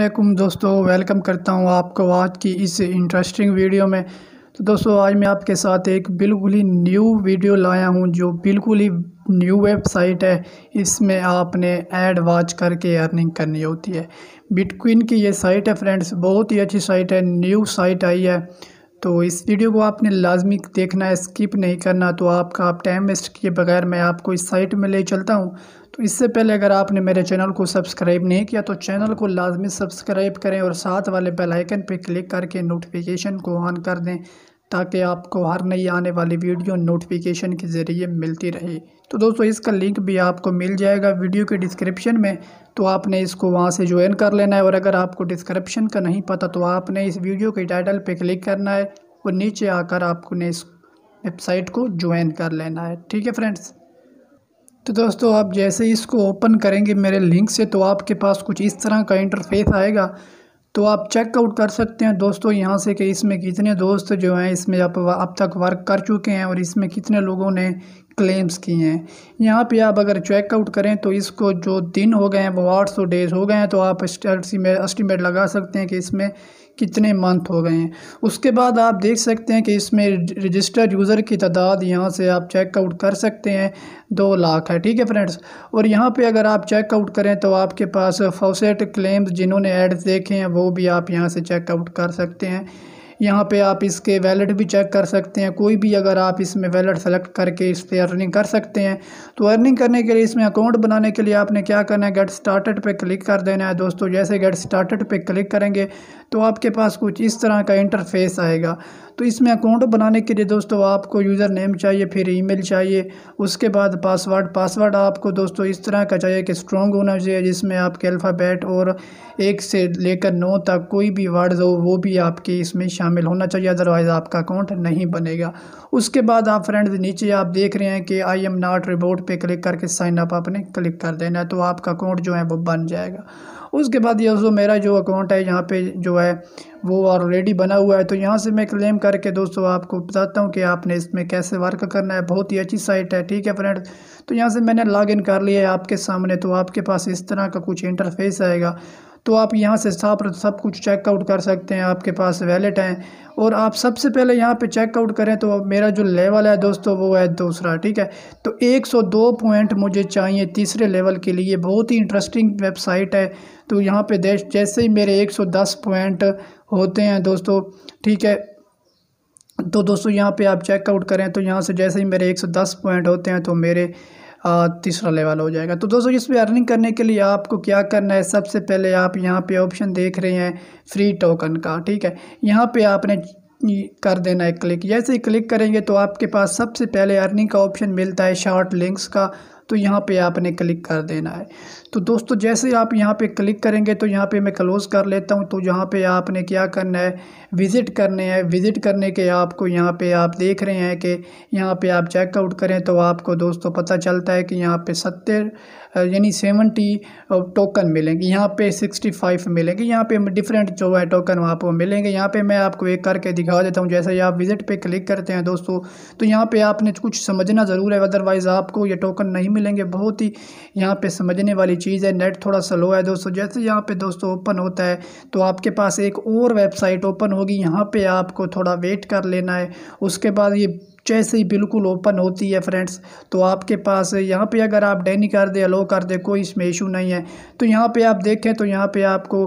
अल्लाम दोस्तों वेलकम करता हूँ आपको आज की इस इंटरेस्टिंग वीडियो में तो दोस्तों आज मैं आपके साथ एक बिल्कुल ही न्यू वीडियो लाया हूँ जो बिल्कुल ही न्यू वेबसाइट है इसमें आपने एड वॉच करके अर्निंग करनी होती है बिटकॉइन की ये साइट है फ्रेंड्स बहुत ही अच्छी साइट है न्यू साइट आई है तो इस वीडियो को आपने लाजमी देखना है स्किप नहीं करना तो आपका आप टाइम वेस्ट किए बगैर मैं आपको इस साइट में ले चलता हूँ तो इससे पहले अगर आपने मेरे चैनल को सब्सक्राइब नहीं किया तो चैनल को लाजमी सब्सक्राइब करें और साथ वाले बेलाइकन पर क्लिक करके नोटिफिकेशन को ऑन कर दें ताकि आपको हर नई आने वाली वीडियो नोटिफिकेशन के ज़रिए मिलती रहे तो दोस्तों इसका लिंक भी आपको मिल जाएगा वीडियो के डिस्क्रिप्शन में तो आपने इसको वहाँ से ज्वाइन कर लेना है और अगर आपको डिस्क्रिप्शन का नहीं पता तो आपने इस वीडियो के टाइटल पर क्लिक करना है और नीचे आकर आपने इस वेबसाइट को ज्वाइन कर लेना है ठीक है फ्रेंड्स तो दोस्तों आप जैसे ही इसको ओपन करेंगे मेरे लिंक से तो आपके पास कुछ इस तरह का इंटरफेस आएगा तो आप चेकआउट कर सकते हैं दोस्तों यहाँ से कि इसमें कितने दोस्त जो हैं इसमें अब अब तक वर्क कर चुके हैं और इसमें कितने लोगों ने क्लेम्स किए हैं यहाँ पे आप अगर चेकआउट करें तो इसको जो दिन हो गए हैं वो आठ सौ डेज हो गए हैं तो आप एस्टिमेट लगा सकते हैं कि इसमें कितने मंथ हो गए हैं उसके बाद आप देख सकते हैं कि इसमें रजिस्टर्ड यूज़र की तादाद यहाँ से आप चेकआउट कर सकते हैं दो लाख है ठीक है फ्रेंड्स और यहाँ पे अगर आप चेकआउट करें तो आपके पास फौसेट क्लेम्स जिन्होंने एड्स देखे हैं वो भी आप यहाँ से चेकआउट कर सकते हैं यहाँ पे आप इसके वैलेट भी चेक कर सकते हैं कोई भी अगर आप इसमें वैलेट सेलेक्ट करके इस पर अर्निंग कर सकते हैं तो अर्निंग करने के लिए इसमें अकाउंट बनाने के लिए आपने क्या करना है गेट स्टार्टेड पे क्लिक कर देना है दोस्तों जैसे गेट स्टार्टेड पे क्लिक करेंगे तो आपके पास कुछ इस तरह का इंटरफेस आएगा तो इसमें अकाउंट बनाने के लिए दोस्तों आपको यूज़र नेम चाहिए फिर ईमेल चाहिए उसके बाद पासवर्ड पासवर्ड आपको दोस्तों इस तरह का चाहिए कि स्ट्रॉन्ग होना चाहिए जिसमें आपके अल्फ़ाबेट और एक से लेकर नौ तक कोई भी वर्ड हो वो भी आपके इसमें शामिल होना चाहिए अदरवाइज़ आपका अकाउंट नहीं बनेगा उसके बाद आप फ्रेंड नीचे आप देख रहे हैं कि आई एम नॉट रिबोट पे क्लिक करके साइन अप आपने क्लिक कर देना है तो आपका अकाउंट जो है वो बन जाएगा उसके बाद ये दोस्तों मेरा जो अकाउंट है यहाँ पे जो है वो ऑलरेडी बना हुआ है तो यहाँ से मैं क्लेम करके दोस्तों आपको बताता हूँ कि आपने इसमें कैसे वर्क करना है बहुत ही अच्छी साइट है ठीक है फ्रेंड तो यहाँ से मैंने लॉगिन कर लिया है आपके सामने तो आपके पास इस तरह का कुछ इंटरफेस आएगा तो आप यहाँ से सब सब कुछ चेकआउट कर सकते हैं आपके पास वैलेट हैं और आप सबसे पहले यहाँ पे चेकआउट करें तो मेरा जो लेवल है दोस्तों वो है दूसरा ठीक है तो 102 पॉइंट मुझे चाहिए तीसरे लेवल के लिए बहुत ही इंटरेस्टिंग वेबसाइट है तो यहाँ पे देश जैसे ही मेरे 110 पॉइंट होते हैं दोस्तों ठीक है तो दोस्तों यहाँ पे आप चेकआउट करें तो यहाँ से जैसे ही मेरे दस पॉइंट होते हैं तो मेरे तीसरा लेवल हो जाएगा तो दोस्तों इसमें अर्निंग करने के लिए आपको क्या करना है सबसे पहले आप यहाँ पे ऑप्शन देख रहे हैं फ्री टोकन का ठीक है यहाँ पे आपने कर देना है क्लिक जैसे ही क्लिक करेंगे तो आपके पास सबसे पहले अर्निंग का ऑप्शन मिलता है शॉर्ट लिंक्स का तो यहाँ पे आपने क्लिक कर देना है तो दोस्तों जैसे आप यहाँ पे क्लिक करेंगे तो यहाँ पे मैं क्लोज़ कर लेता हूँ तो यहाँ पे आपने क्या करना है विज़िट करने हैं विज़िट करने के आपको यहाँ पे आप देख रहे हैं कि यहाँ पे आप चेकआउट करें तो आपको दोस्तों पता चलता है कि यहाँ पे सत्तर यानी सेवेंटी टोकन मिलेंगे यहाँ पे सिक्सटी फाइव मिलेंगे यहाँ पे डिफरेंट जो है टोकन वहाँ पर मिलेंगे यहाँ पे मैं आपको एक करके दिखा देता हूँ जैसे आप विज़िट पे क्लिक करते हैं दोस्तों तो यहाँ पे आपने कुछ समझना ज़रूर है अदरवाइज़ आपको ये टोकन नहीं मिलेंगे बहुत ही यहाँ पे समझने वाली चीज़ है नेट थोड़ा स्लो है दोस्तों जैसे यहाँ पे दोस्तों ओपन होता है तो आपके पास एक और वेबसाइट ओपन होगी यहाँ पे आपको थोड़ा वेट कर लेना है उसके बाद ये जैसे ही बिल्कुल ओपन होती है फ्रेंड्स तो आपके पास यहाँ पे अगर आप डेनी कर दे अलो कर दे कोई इसमें इशू नहीं है तो यहाँ पे आप देखें तो यहाँ पे आपको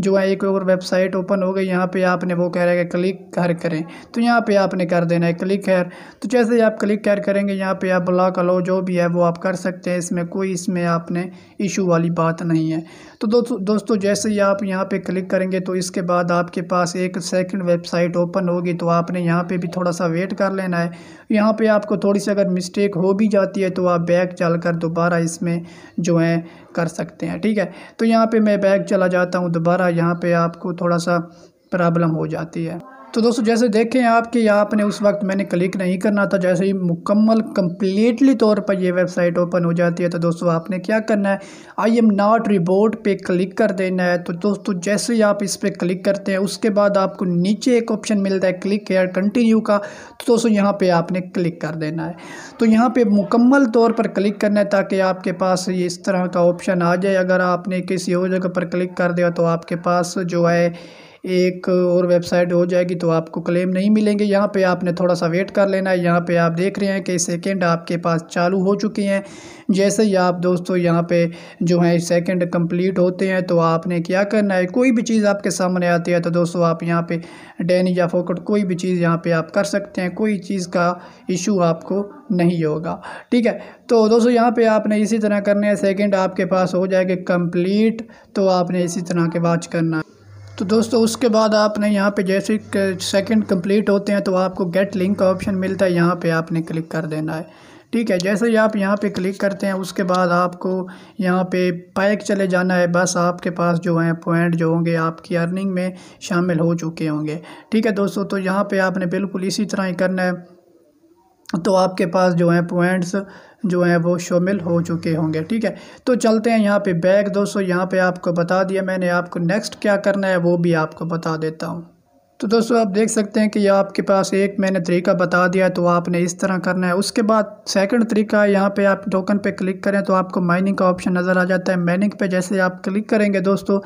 जो है एक और वेबसाइट ओपन हो गई यहाँ पे आपने वो कह रहा है क्लिक कर करें तो यहाँ पे आपने कर देना है क्लिक कर तो जैसे ही आप क्लिक कर करेंगे यहाँ पर आप ब्लॉक अलो जो भी है वो आप कर सकते हैं इसमें कोई इसमें आपने इशू वाली बात नहीं है तो दोस्तों दोस्तों जैसे ही आप यहाँ पर क्लिक करेंगे तो इसके बाद आपके पास एक सेकेंड वेबसाइट ओपन होगी तो आपने यहाँ पर भी थोड़ा सा वेट कर लेना है यहाँ पे आपको थोड़ी सी अगर मिस्टेक हो भी जाती है तो आप बैग चल कर दोबारा इसमें जो है कर सकते हैं ठीक है तो यहाँ पे मैं बैग चला जाता हूँ दोबारा यहाँ पे आपको थोड़ा सा प्रॉब्लम हो जाती है तो दोस्तों जैसे देखें आप कि यहाँ आपने उस वक्त मैंने क्लिक नहीं करना था जैसे ही मुकम्मल कम्प्लीटली तौर पर ये वेबसाइट ओपन हो जाती है तो दोस्तों आपने क्या करना है आई एम नॉट रिबोट पे क्लिक कर देना है तो दोस्तों जैसे ही आप इस पर क्लिक करते हैं उसके बाद आपको नीचे एक ऑप्शन मिलता है क्लिक हेयर कंटिन्यू का तो दोस्तों यहाँ पर आपने क्लिक कर देना है तो यहाँ पर मुकम्मल तौर पर क्लिक करना है ताकि आपके पास ये इस तरह का ऑप्शन आ जाए अगर आपने किसी और जगह पर क्लिक कर दिया तो आपके पास जो है एक और वेबसाइट हो जाएगी तो आपको क्लेम नहीं मिलेंगे यहाँ पे आपने थोड़ा सा वेट कर लेना है यहाँ पे आप देख रहे हैं कि सेकंड आपके पास चालू हो चुके हैं जैसे ही आप दोस्तों यहाँ पे जो है सेकंड कंप्लीट होते हैं तो आपने क्या करना है कोई भी चीज़ आपके सामने आती है तो दोस्तों आप यहाँ पर डैनी या फोकट कोई भी चीज़ यहाँ पर आप कर सकते हैं कोई चीज़ का इशू आपको नहीं होगा ठीक है तो दोस्तों यहाँ पर आपने इसी तरह करना है सेकेंड आपके पास हो जाएगा कम्प्लीट तो आपने इसी तरह के वाच करना है तो दोस्तों उसके बाद आपने यहाँ पे जैसे सेकंड कंप्लीट होते हैं तो आपको गेट लिंक का ऑप्शन मिलता है यहाँ पे आपने क्लिक कर देना है ठीक है जैसे ही आप यहाँ पे क्लिक करते हैं उसके बाद आपको यहाँ पे पैक चले जाना है बस आपके पास जो हैं पॉइंट जो होंगे आपकी अर्निंग में शामिल हो चुके होंगे ठीक है दोस्तों तो यहाँ पर आपने बिल्कुल इसी तरह ही करना है तो आपके पास जो है पॉइंट्स जो हैं वो शामिल हो चुके होंगे ठीक है तो चलते हैं यहाँ पे बैग दोस्तों यहाँ पे आपको बता दिया मैंने आपको नेक्स्ट क्या करना है वो भी आपको बता देता हूँ तो दोस्तों आप देख सकते हैं कि आपके पास एक मैंने तरीका बता दिया तो आपने इस तरह करना है उसके बाद सेकंड तरीका है यहाँ पे आप टोकन पे क्लिक करें तो आपको माइनिंग का ऑप्शन नज़र आ जाता है माइनिंग पे जैसे आप क्लिक करेंगे दोस्तों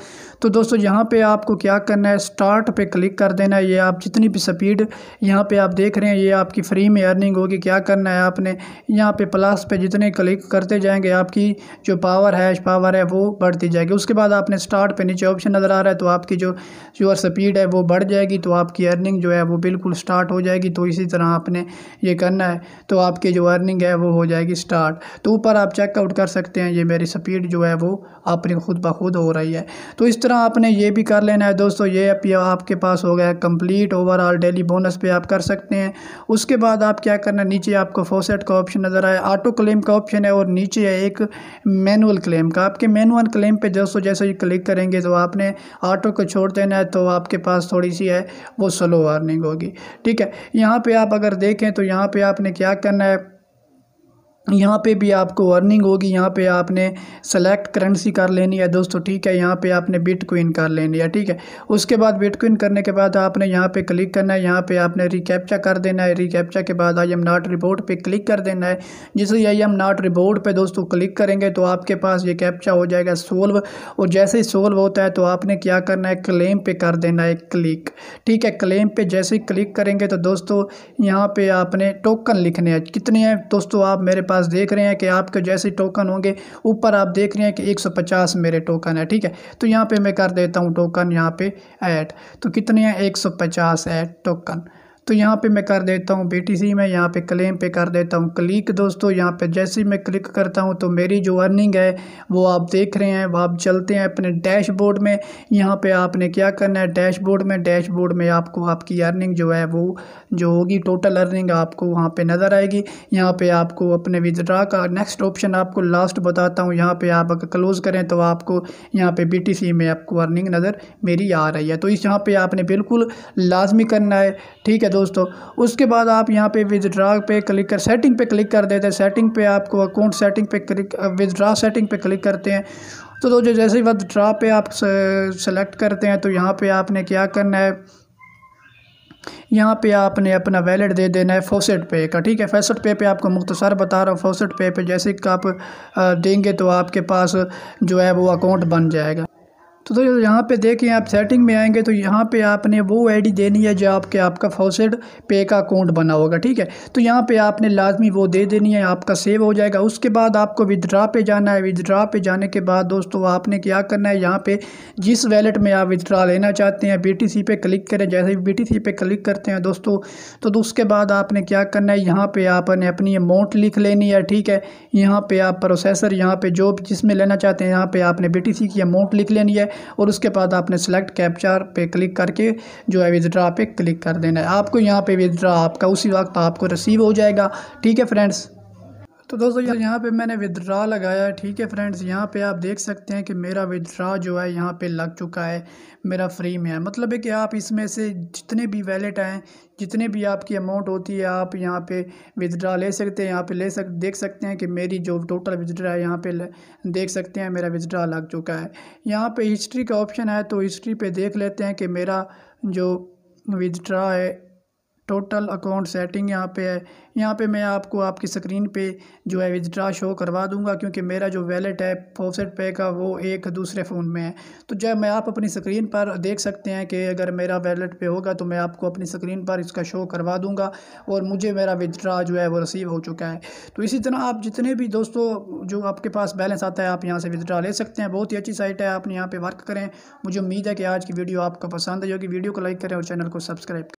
तो दोस्तों यहाँ पे आपको क्या करना है स्टार्ट पे क्लिक कर देना है ये आप जितनी भी स्पीड यहाँ पर आप देख रहे हैं ये आपकी फ्री में अर्निंग होगी क्या करना है आपने यहाँ पर प्लस पर जितने क्लिक करते जाएँगे आपकी जो पावर है पावर है वो बढ़ती जाएगी उसके बाद आपने स्टार्ट पर नीचे ऑप्शन नज़र आ रहा है तो आपकी जो योर स्पीड है वो बढ़ जाएगी तो आपकी अर्निंग जो है वो बिल्कुल स्टार्ट हो जाएगी तो इसी तरह आपने ये करना है तो आपकी जो अर्निंग है वो हो जाएगी स्टार्ट तो ऊपर आप चेकआउट कर सकते हैं ये मेरी स्पीड जो है वो अपनी खुद ब खुद हो रही है तो इस तरह आपने ये भी कर लेना है दोस्तों ये आपके पास हो गया कंप्लीट ओवरऑल डेली बोनस पे आप कर सकते हैं उसके बाद आप क्या करना नीचे आपको फोसेट का ऑप्शन नज़र आया ऑटो क्लेम का ऑप्शन है और नीचे है एक मैनुअल क्लेम का आपके मैनुअल क्लेम पे दोस्तों जैसे ही क्लिक करेंगे तो आपने ऑटो को छोड़ देना है तो आपके पास थोड़ी सी है वो स्लो वार्निंग होगी ठीक है यहाँ पे आप अगर देखें तो यहाँ पे आपने क्या करना है यहाँ पे भी आपको वार्निंग होगी यहाँ पे आपने सेलेक्ट करेंसी कर लेनी है दोस्तों ठीक है यहाँ पे आपने बिटकॉइन कर लेनी है ठीक है उसके बाद बिटकॉइन करने के बाद आपने यहाँ पे क्लिक करना है यहाँ पे आपने रिकैप्चा कर देना है रिकैप्चा के बाद आई एम नॉट रिपोर्ट पे क्लिक कर देना है जैसे आई एम नॉट रिपोर्ट पर दोस्तों क्लिक करेंगे तो आपके पास ये कैप्चा हो जाएगा सोल्व और जैसे ही सोल्व होता है तो आपने क्या करना है क्लेम पर कर देना है क्लिक ठीक है क्लेम पर जैसे ही क्लिक करेंगे तो दोस्तों यहाँ पर आपने टोकन लिखने हैं कितने हैं दोस्तों आप मेरे पास पास देख रहे हैं कि आपके जैसे टोकन होंगे ऊपर आप देख रहे हैं कि 150 मेरे टोकन है ठीक है तो यहाँ पे मैं कर देता हूँ टोकन यहाँ पे ऐड तो कितने हैं 150 सौ ऐड टोकन तो यहाँ पे मैं कर देता हूँ बीटीसी में यहाँ पे क्लेम पे कर देता हूँ क्लिक दोस्तों यहाँ पे जैसे ही मैं क्लिक करता हूँ तो मेरी जो अर्निंग है वो आप देख रहे हैं वह आप चलते हैं अपने डैशबोर्ड में यहाँ पे आपने क्या करना है डैशबोर्ड में डैशबोर्ड में आपको आपकी अर्निंग जो है वो जो होगी टोटल अर्निंग आपको वहाँ पर नज़र आएगी यहाँ पर आपको अपने विदड्रा का नेक्स्ट ऑप्शन आपको लास्ट बताता हूँ यहाँ पर आप क्लोज़ करें तो आपको यहाँ पर बी में आपको अर्निंग नज़र मेरी आ रही है तो इस यहाँ पर आपने बिल्कुल लाजमी करना है ठीक है दोस्तों उसके बाद आप यहाँ पे विदड्रा पे क्लिक कर सेटिंग पे क्लिक कर देते हैं सेटिंग पे आपको अकाउंट सेटिंग पे क्लिक विदड्रा सेटिंग पे क्लिक करते हैं तो दोस्तों जैसे ही विदड्रा पे आप सेलेक्ट करते हैं तो यहाँ पे आपने क्या करना है यहाँ पे आपने अपना वैलेट दे देना है फोसेट पे का ठीक है फोसेट पे पे आपको मुख्तसर बता रहा हूँ फोसेट पे पे जैसे आप uh, देंगे तो आपके पास जो है वो अकाउंट बन जाएगा तो दोस्तों यहाँ पे देखें आप सेटिंग में आएंगे तो यहाँ पे आपने वो आईडी देनी है जो आपके आपका फोसेड पे का अकाउंट बना होगा ठीक है तो यहाँ पे आपने लाजमी वो दे देनी है आपका सेव हो जाएगा उसके बाद आपको विदड्रा पे जाना है विदड्रा पे जाने के बाद दोस्तों आपने क्या करना है यहाँ पर जिस वैलेट में आप विदड्रा लेना चाहते हैं बी टी पे क्लिक करें जैसे बी टी पे क्लिक करते हैं दोस्तों तो उसके बाद आपने क्या करना है यहाँ पर आपने अपनी अमाउंट लिख लेनी है ठीक है यहाँ पर आप प्रोसेसर यहाँ पर जो जिसमें लेना चाहते हैं यहाँ पर आपने बी की अमाउंट लिख लेनी है और उसके बाद आपने सेलेक्ट कैप्चर पे क्लिक करके जो है विदड्रा पे क्लिक कर देना है आपको यहाँ पे विदड्रा आपका उसी वक्त आपको रिसीव हो जाएगा ठीक है फ्रेंड्स तो दोस्तों यहाँ पे मैंने विदड्रा लगाया है ठीक है फ्रेंड्स यहाँ पे आप देख सकते हैं कि मेरा विदड्रा जो है यहाँ पे लग चुका है मेरा फ्री में है मतलब है कि आप इसमें से जितने भी वैलेट हैं जितने भी आपकी अमाउंट होती है आप यहाँ पे विदड्रा ले सकते हैं यहाँ पे ले सक देख सकते हैं कि मेरी जो टोटल विदड्रा है यहाँ पे देख सकते हैं मेरा विदड्रा लग चुका है यहाँ पर हिस्ट्री का ऑप्शन है तो हिस्ट्री पर देख लेते हैं कि मेरा जो विदड्रा है टोटल अकाउंट सेटिंग यहाँ पे है यहाँ पे मैं आपको आपकी स्क्रीन पे जो है विदड्रा शो करवा दूंगा क्योंकि मेरा जो वैलेट है फोसेट पे का वो एक दूसरे फ़ोन में है तो जब मैं आप अपनी स्क्रीन पर देख सकते हैं कि अगर मेरा वैलेट पे होगा तो मैं आपको अपनी स्क्रीन पर इसका शो करवा दूँगा और मुझे मेरा विदड्रा जो है वो रिसीव हो चुका है तो इसी तरह आप जितने भी दोस्तों जो आपके पास बैलेंस आता है आप यहाँ से विदड्रा ले सकते हैं बहुत ही अच्छी साइट है आप यहाँ पर वर्क करें मुझे उम्मीद है कि आज की वीडियो आपको पसंद आई होगी वीडियो को लाइक करें और चैनल को सब्सक्राइब